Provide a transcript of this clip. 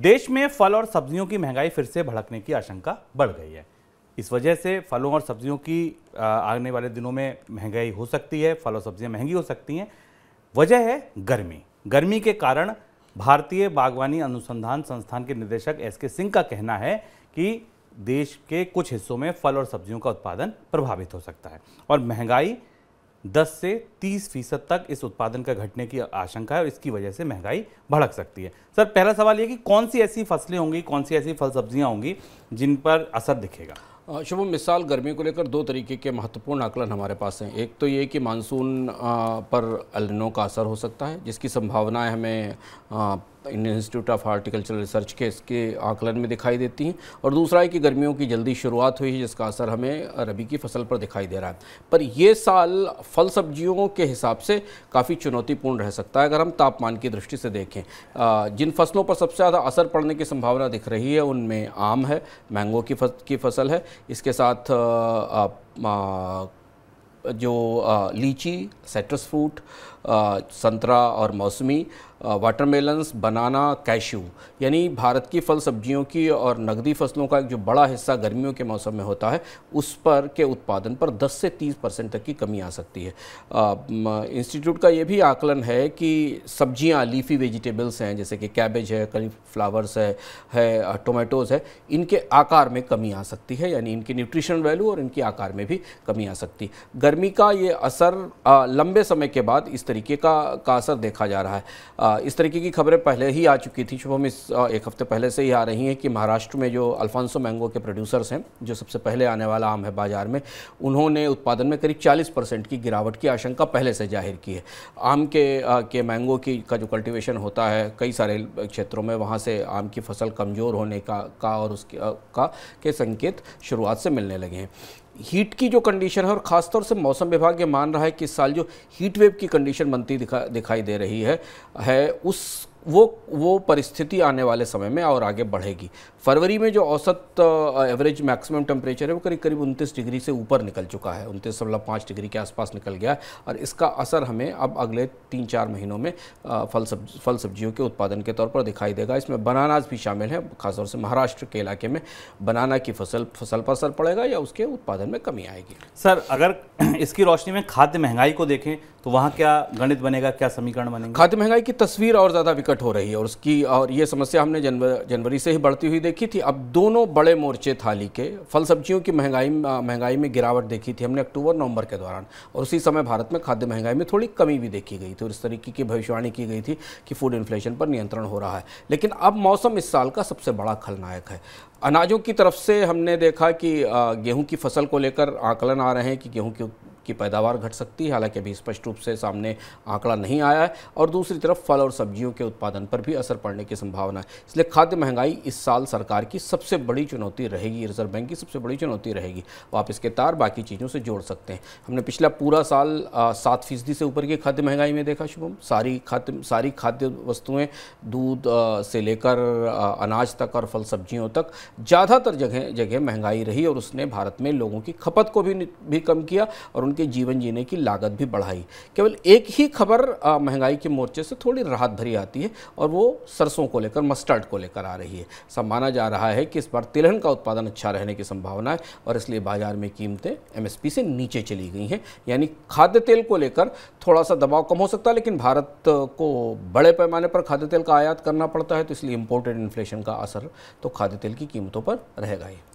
देश में फल और सब्जियों की महंगाई फिर से भड़कने की आशंका बढ़ गई है इस वजह से फलों और सब्जियों की आने वाले दिनों में महंगाई हो सकती है फल और सब्जियां महंगी हो सकती हैं वजह है गर्मी गर्मी के कारण भारतीय बागवानी अनुसंधान संस्थान के निदेशक एस के सिंह का कहना है कि देश के कुछ हिस्सों में फल और सब्जियों का उत्पादन प्रभावित हो सकता है और महंगाई 10 से 30 फीसद तक इस उत्पादन का घटने की आशंका है और इसकी वजह से महंगाई भड़क सकती है सर पहला सवाल ये कि कौन सी ऐसी फसलें होंगी कौन सी ऐसी फल सब्जियां होंगी जिन पर असर दिखेगा शुभम मिसाल गर्मी को लेकर दो तरीके के महत्वपूर्ण आकलन हमारे पास हैं एक तो ये कि मानसून पर अलनों का असर हो सकता है जिसकी संभावनाएं हमें Indian institute of horticultural research के इसके आकलन में दिखाई देती हैं और दूसरा है कि गर्मियों की जल्दी शुरुआत हुई है जिसका असर हमें रबी की फसल पर दिखाई दे रहा है पर यह साल फल सब्जियों के हिसाब से काफ़ी चुनौतीपूर्ण रह सकता है अगर हम तापमान की दृष्टि से देखें जिन फसलों पर सबसे ज़्यादा असर पड़ने की संभावना दिख रही है उनमें आम है मैंगो की, फस, की फसल है इसके साथ आ, आ, जो लीची सेट्रस फ्रूट संतरा और मौसमी वाटरमेलन्स बनाना कैशू यानी भारत की फल सब्जियों की और नकदी फसलों का एक जो बड़ा हिस्सा गर्मियों के मौसम में होता है उस पर के उत्पादन पर 10 से 30 परसेंट तक की कमी आ सकती है इंस्टीट्यूट का ये भी आकलन है कि सब्जियां लीफी वेजिटेबल्स हैं जैसे कि कैबेज है फ्लावर्स है है टोमेटोज़ है इनके आकार में कमी आ सकती है यानी इनकी न्यूट्रिशन वैल्यू और इनके आकार में भी कमी आ सकती गर्मी का ये असर लंबे समय के बाद इस तरीके का का असर देखा जा रहा है हाँ, इस तरीके की खबरें पहले ही आ चुकी थी शुभम इस एक हफ्ते पहले से ही आ रही हैं कि महाराष्ट्र में जो अल्फांसो मैंगो के प्रोड्यूसर्स हैं जो सबसे पहले आने वाला आम है बाजार में उन्होंने उत्पादन में करीब 40 परसेंट की गिरावट की आशंका पहले से जाहिर की है आम के के मैंगो की का जो कल्टिवेशन होता है कई सारे क्षेत्रों में वहाँ से आम की फसल कमज़ोर होने का का और उसके का के संकेत शुरुआत से मिलने लगे हैं हीट की जो कंडीशन है और ख़ासतौर से मौसम विभाग ये मान रहा है कि इस साल जो हीट वेव की कंडीशन बनती दिखा दिखाई दे रही है है उस वो वो परिस्थिति आने वाले समय में और आगे बढ़ेगी फरवरी में जो औसत एवरेज मैक्सिमम टेम्परेचर है वो करीब करीब उनतीस डिग्री से ऊपर निकल चुका है उनतीस दशमलव पाँच डिग्री के आसपास निकल गया और इसका असर हमें अब अगले तीन चार महीनों में फल सब फल सब्जियों के उत्पादन के तौर पर दिखाई देगा इसमें बनानाज भी शामिल है खासतौर से महाराष्ट्र के इलाके में बनाना की फसल फसल पर असर पड़ेगा या उसके उत्पादन में कमी आएगी सर अगर इसकी रोशनी में खाद्य महंगाई को देखें तो वहाँ क्या गणित बनेगा क्या समीकरण बनेगा खाद्य महंगाई की तस्वीर और ज़्यादा विकट हो रही है और उसकी और ये समस्या हमने जनवर जनवरी से ही बढ़ती हुई देखी थी अब दोनों बड़े मोर्चे थाली के फल सब्जियों की महंगाई महंगाई में गिरावट देखी थी हमने अक्टूबर नवंबर के दौरान और उसी समय भारत में खाद्य महंगाई में थोड़ी कमी भी देखी गई थी और इस तरीके की भविष्यवाणी की गई थी कि फूड इन्फ्लेशन पर नियंत्रण हो रहा है लेकिन अब मौसम इस साल का सबसे बड़ा खलनायक है अनाजों की तरफ से हमने देखा कि गेहूं की फसल को लेकर आकलन आ रहे हैं कि गेहूं की की पैदावार घट सकती है हालांकि अभी स्पष्ट रूप से सामने आंकड़ा नहीं आया है और दूसरी तरफ फल और सब्जियों के उत्पादन पर भी असर पड़ने की संभावना है इसलिए खाद्य महंगाई इस साल सरकार की सबसे बड़ी चुनौती रहेगी रिजर्व बैंक की सबसे बड़ी चुनौती रहेगी आप इसके तार बाकी चीज़ों से जोड़ सकते हैं हमने पिछला पूरा साल सात फीसदी से ऊपर की खाद्य महंगाई में देखा शुभम सारी खाद्य सारी खाद्य वस्तुएँ दूध से लेकर अनाज तक और फल सब्जियों तक ज़्यादातर जगह जगह महंगाई रही और उसने भारत में लोगों की खपत को भी कम किया और उनके जीवन जीने की लागत भी बढ़ाई केवल एक ही खबर महंगाई के मोर्चे से थोड़ी राहत भरी आती है और वो सरसों को लेकर मस्टर्ड को लेकर आ रही है सब माना जा रहा है कि इस बार तिलहन का उत्पादन अच्छा रहने की संभावना है और इसलिए बाजार में कीमतें एम से नीचे चली गई हैं यानी खाद्य तेल को लेकर थोड़ा सा दबाव कम हो सकता है लेकिन भारत को बड़े पैमाने पर खाद्य तेल का आयात करना पड़ता है तो इसलिए इम्पोर्टेड इन्फ्लेशन का असर तो खाद्य तेल की कीमतों पर रहेगा ही